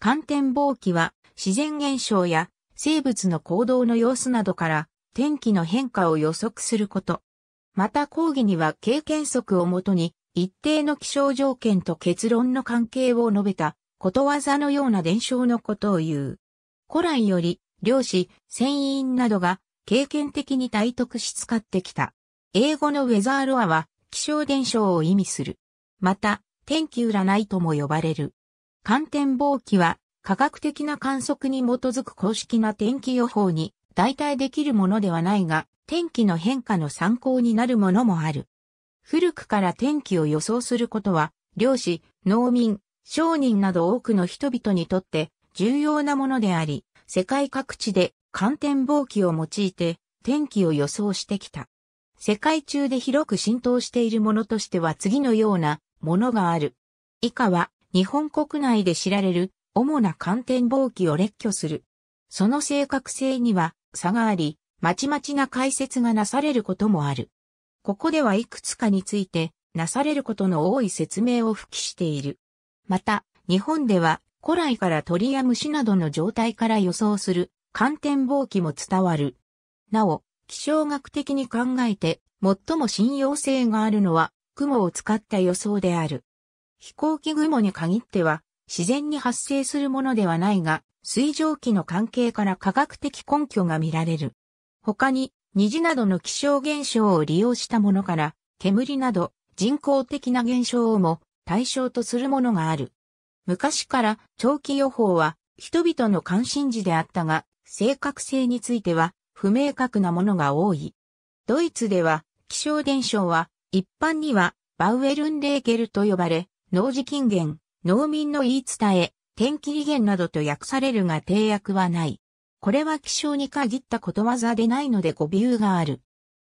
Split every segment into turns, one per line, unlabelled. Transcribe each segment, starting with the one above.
観天暴気は自然現象や生物の行動の様子などから天気の変化を予測すること。また講義には経験則をもとに一定の気象条件と結論の関係を述べたことわざのような伝承のことを言う。古来より漁師、船員などが経験的に体得し使ってきた。英語のウェザーロアは気象伝承を意味する。また、天気占いとも呼ばれる。観天望気は科学的な観測に基づく公式な天気予報に代替できるものではないが、天気の変化の参考になるものもある。古くから天気を予想することは、漁師、農民、商人など多くの人々にとって重要なものであり、世界各地で観天望気を用いて天気を予想してきた。世界中で広く浸透しているものとしては次のようなものがある。以下は日本国内で知られる主な寒天暴機を列挙する。その正確性には差があり、まちまちな解説がなされることもある。ここではいくつかについてなされることの多い説明を付記している。また、日本では古来から鳥や虫などの状態から予想する寒天暴機も伝わる。なお、気象学的に考えて最も信用性があるのは雲を使った予想である。飛行機雲に限っては、自然に発生するものではないが、水蒸気の関係から科学的根拠が見られる。他に、虹などの気象現象を利用したものから、煙など人工的な現象をも対象とするものがある。昔から長期予報は人々の関心事であったが、正確性については不明確なものが多い。ドイツでは気象現象は一般にはバウエルンレーゲルと呼ばれ、農事金言、農民の言い伝え、天気利言などと訳されるが定約はない。これは気象に限ったことわざでないので語尾がある。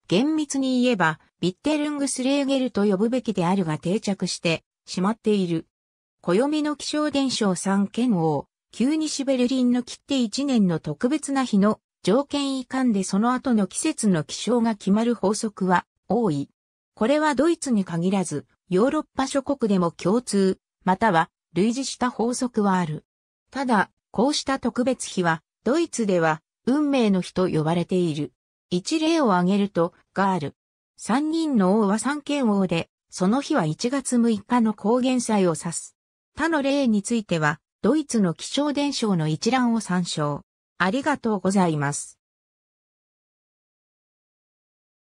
厳密に言えば、ビッテルングスレーゲルと呼ぶべきであるが定着してしまっている。暦の気象伝承三剣王、旧西ベルリンの切手一年の特別な日の条件遺憾でその後の季節の気象が決まる法則は多い。これはドイツに限らず、ヨーロッパ諸国でも共通、または類似した法則はある。ただ、こうした特別日は、ドイツでは、運命の日と呼ばれている。一例を挙げると、ガール。三人の王は三権王で、その日は1月6日の高原祭を指す。他の例については、ドイツの気象伝承の一覧を参照。ありがとうございます。